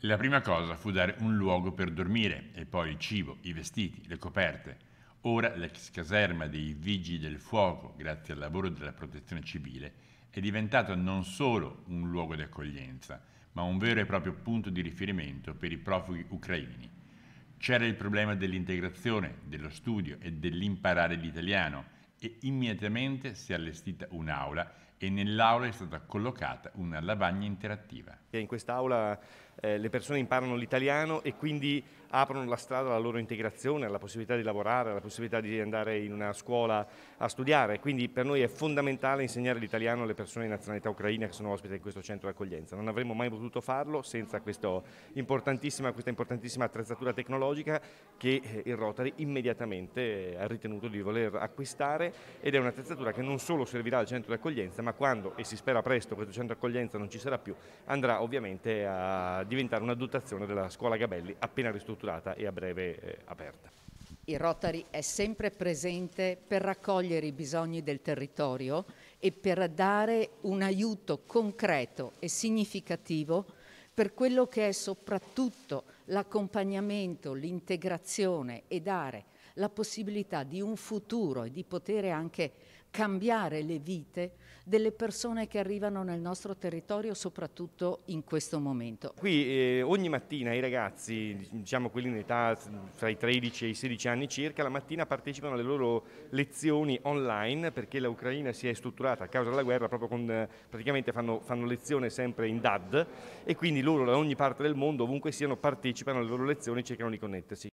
La prima cosa fu dare un luogo per dormire e poi il cibo, i vestiti, le coperte. Ora l'ex caserma dei Vigili del Fuoco, grazie al lavoro della Protezione Civile, è diventata non solo un luogo di accoglienza, ma un vero e proprio punto di riferimento per i profughi ucraini. C'era il problema dell'integrazione, dello studio e dell'imparare l'italiano e immediatamente si è allestita un'aula e nell'aula è stata collocata una lavagna interattiva. In quest'aula eh, le persone imparano l'italiano e quindi aprono la strada alla loro integrazione, alla possibilità di lavorare, alla possibilità di andare in una scuola a studiare. Quindi per noi è fondamentale insegnare l'italiano alle persone di nazionalità ucraina che sono ospite in questo centro d'accoglienza. Non avremmo mai potuto farlo senza importantissima, questa importantissima attrezzatura tecnologica che eh, il Rotary immediatamente ha ritenuto di voler acquistare ed è un'attrezzatura che non solo servirà al centro d'accoglienza ma quando, e si spera presto, questo centro accoglienza non ci sarà più, andrà ovviamente a diventare una dotazione della scuola Gabelli appena ristrutturata e a breve eh, aperta. Il Rotary è sempre presente per raccogliere i bisogni del territorio e per dare un aiuto concreto e significativo per quello che è soprattutto l'accompagnamento, l'integrazione e dare la possibilità di un futuro e di poter anche cambiare le vite delle persone che arrivano nel nostro territorio, soprattutto in questo momento. Qui eh, ogni mattina i ragazzi, diciamo quelli in età tra i 13 e i 16 anni circa, la mattina partecipano alle loro lezioni online perché l'Ucraina si è strutturata a causa della guerra proprio con, praticamente fanno, fanno lezione sempre in DAD e quindi loro da ogni parte del mondo, ovunque siano, partecipano alle loro lezioni e cercano di connettersi.